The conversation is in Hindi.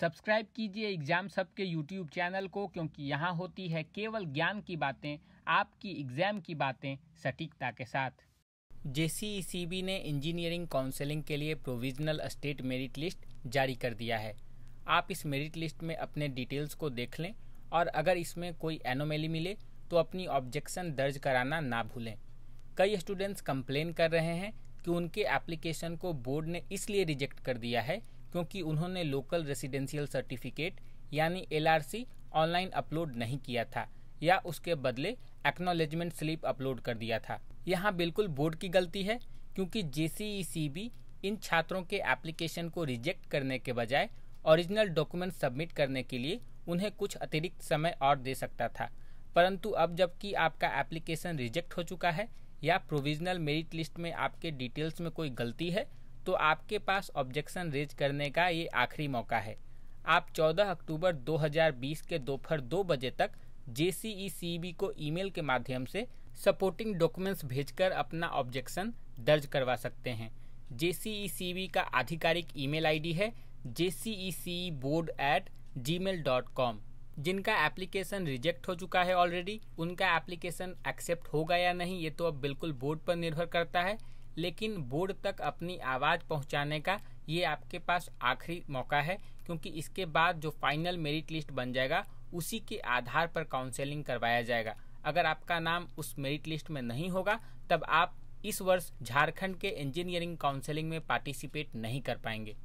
सब्सक्राइब कीजिए एग्जाम सबके यूट्यूब चैनल को क्योंकि यहाँ होती है केवल ज्ञान की बातें आपकी एग्जाम की बातें सटीकता के साथ जे ने इंजीनियरिंग काउंसलिंग के लिए प्रोविजनल स्टेट मेरिट लिस्ट जारी कर दिया है आप इस मेरिट लिस्ट में अपने डिटेल्स को देख लें और अगर इसमें कोई एनोमेली मिले तो अपनी ऑब्जेक्शन दर्ज कराना ना भूलें कई स्टूडेंट्स कंप्लेन कर रहे हैं कि उनके एप्लीकेशन को बोर्ड ने इसलिए रिजेक्ट कर दिया है क्योंकि उन्होंने लोकल रेसिडेंशियल सर्टिफिकेट यानी एल ऑनलाइन अपलोड नहीं किया था या उसके बदले एक्नोलेजमेंट स्लिप अपलोड कर दिया था यहाँ बिल्कुल बोर्ड की गलती है क्योंकि जे e इन छात्रों के एप्लीकेशन को रिजेक्ट करने के बजाय ओरिजिनल डॉक्यूमेंट सबमिट करने के लिए उन्हें कुछ अतिरिक्त समय और दे सकता था परंतु अब जबकि आपका एप्लीकेशन रिजेक्ट हो चुका है या प्रोविजनल मेरिट लिस्ट में आपके डिटेल्स में कोई गलती है तो आपके पास ऑब्जेक्शन रेज करने का ये आखिरी मौका है आप 14 अक्टूबर 2020 के दोपहर दो बजे तक जे e को ईमेल के माध्यम से सपोर्टिंग डॉक्यूमेंट्स भेजकर अपना ऑब्जेक्शन दर्ज करवा सकते हैं जे e का आधिकारिक ईमेल आईडी है J board at G mail dot com जिनका एप्लीकेशन रिजेक्ट हो चुका है ऑलरेडी उनका एप्लीकेशन एक्सेप्ट होगा या नहीं ये तो अब बिल्कुल बोर्ड पर निर्भर करता है लेकिन बोर्ड तक अपनी आवाज़ पहुंचाने का ये आपके पास आखिरी मौका है क्योंकि इसके बाद जो फाइनल मेरिट लिस्ट बन जाएगा उसी के आधार पर काउंसलिंग करवाया जाएगा अगर आपका नाम उस मेरिट लिस्ट में नहीं होगा तब आप इस वर्ष झारखंड के इंजीनियरिंग काउंसलिंग में पार्टिसिपेट नहीं कर पाएंगे